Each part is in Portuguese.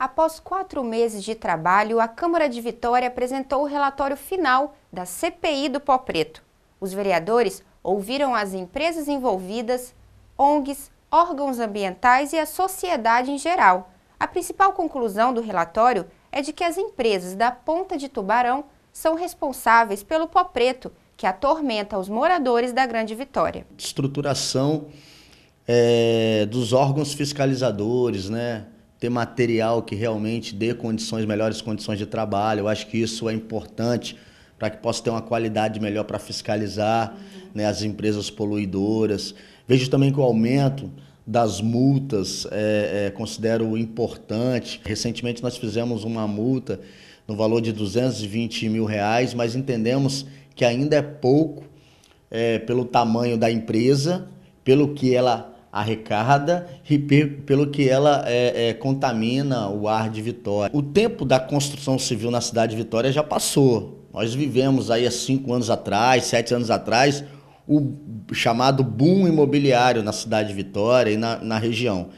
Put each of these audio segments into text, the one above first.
Após quatro meses de trabalho, a Câmara de Vitória apresentou o relatório final da CPI do Pó Preto. Os vereadores ouviram as empresas envolvidas, ONGs, órgãos ambientais e a sociedade em geral. A principal conclusão do relatório é de que as empresas da Ponta de Tubarão são responsáveis pelo pó preto que atormenta os moradores da Grande Vitória. Estruturação é, dos órgãos fiscalizadores, né? ter material que realmente dê condições, melhores condições de trabalho. Eu acho que isso é importante para que possa ter uma qualidade melhor para fiscalizar uhum. né, as empresas poluidoras. Vejo também que o aumento das multas é, é, considero importante. Recentemente nós fizemos uma multa no valor de 220 mil reais, mas entendemos que ainda é pouco é, pelo tamanho da empresa, pelo que ela arrecada e pelo que ela é, é, contamina o ar de Vitória. O tempo da construção civil na cidade de Vitória já passou. Nós vivemos aí há cinco anos atrás, sete anos atrás, o chamado boom imobiliário na cidade de Vitória e na, na região.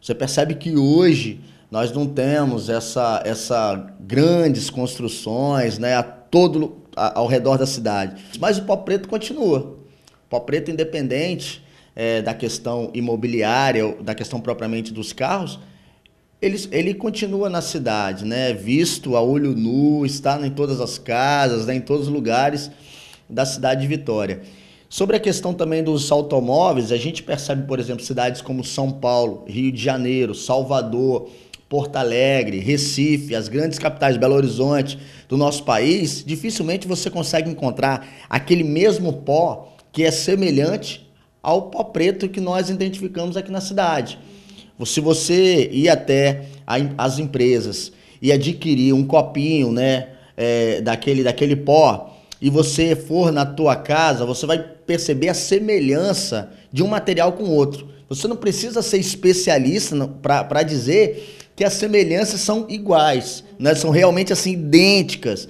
Você percebe que hoje nós não temos essa, essa grandes construções né, a todo, a, ao redor da cidade. Mas o pó preto continua. O pó preto independente é, da questão imobiliária, da questão propriamente dos carros, ele, ele continua na cidade, né? Visto a olho nu, está em todas as casas, né? em todos os lugares da cidade de Vitória. Sobre a questão também dos automóveis, a gente percebe, por exemplo, cidades como São Paulo, Rio de Janeiro, Salvador, Porto Alegre, Recife, as grandes capitais Belo Horizonte do nosso país, dificilmente você consegue encontrar aquele mesmo pó que é semelhante ao pó preto que nós identificamos aqui na cidade. Se você ir até as empresas e adquirir um copinho, né, é, daquele, daquele pó, e você for na tua casa, você vai perceber a semelhança de um material com outro. Você não precisa ser especialista para dizer que as semelhanças são iguais, né? são realmente assim idênticas.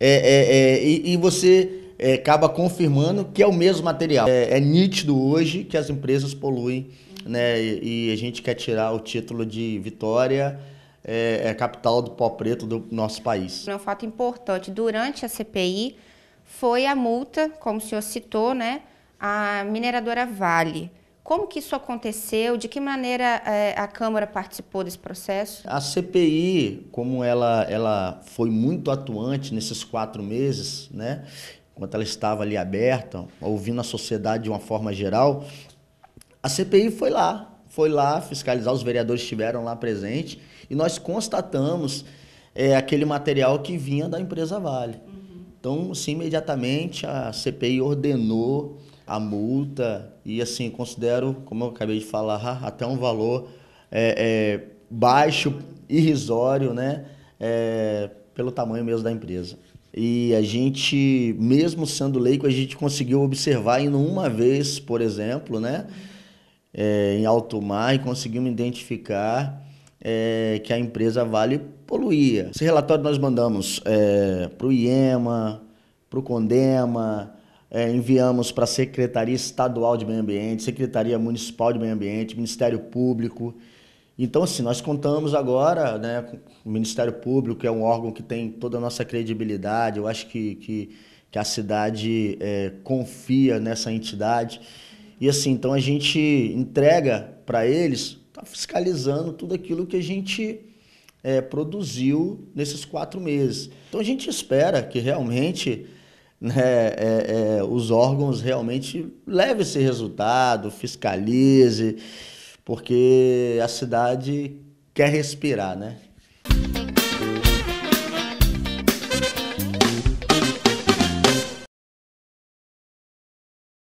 É, é, é, e, e, você é, acaba confirmando que é o mesmo material. É, é nítido hoje que as empresas poluem, né? E, e, a gente quer tirar o título de Vitória. É, é capital do pó preto do nosso país. Um fato importante durante a CPI foi a multa, como o senhor citou, né, a mineradora Vale. Como que isso aconteceu? De que maneira é, a Câmara participou desse processo? A CPI, como ela, ela foi muito atuante nesses quatro meses, né, enquanto ela estava ali aberta, ouvindo a sociedade de uma forma geral, a CPI foi lá, foi lá fiscalizar, os vereadores estiveram lá presentes e nós constatamos é, aquele material que vinha da empresa Vale. Uhum. Então, assim, imediatamente a CPI ordenou a multa e, assim, considero, como eu acabei de falar, até um valor é, é, baixo, irrisório, né? É, pelo tamanho mesmo da empresa. E a gente, mesmo sendo leigo, a gente conseguiu observar indo uma vez, por exemplo, né? É, em alto mar e conseguimos identificar é, que a empresa Vale poluía. Esse relatório nós mandamos é, para o IEMA, para o CONDEMA, é, enviamos para a Secretaria Estadual de Meio Ambiente, Secretaria Municipal de Meio Ambiente, Ministério Público. Então, assim, nós contamos agora, né, o Ministério Público, que é um órgão que tem toda a nossa credibilidade, eu acho que, que, que a cidade é, confia nessa entidade. E assim, então a gente entrega para eles, está fiscalizando tudo aquilo que a gente é, produziu nesses quatro meses. Então a gente espera que realmente né, é, é os órgãos realmente levem esse resultado, fiscalize porque a cidade quer respirar, né?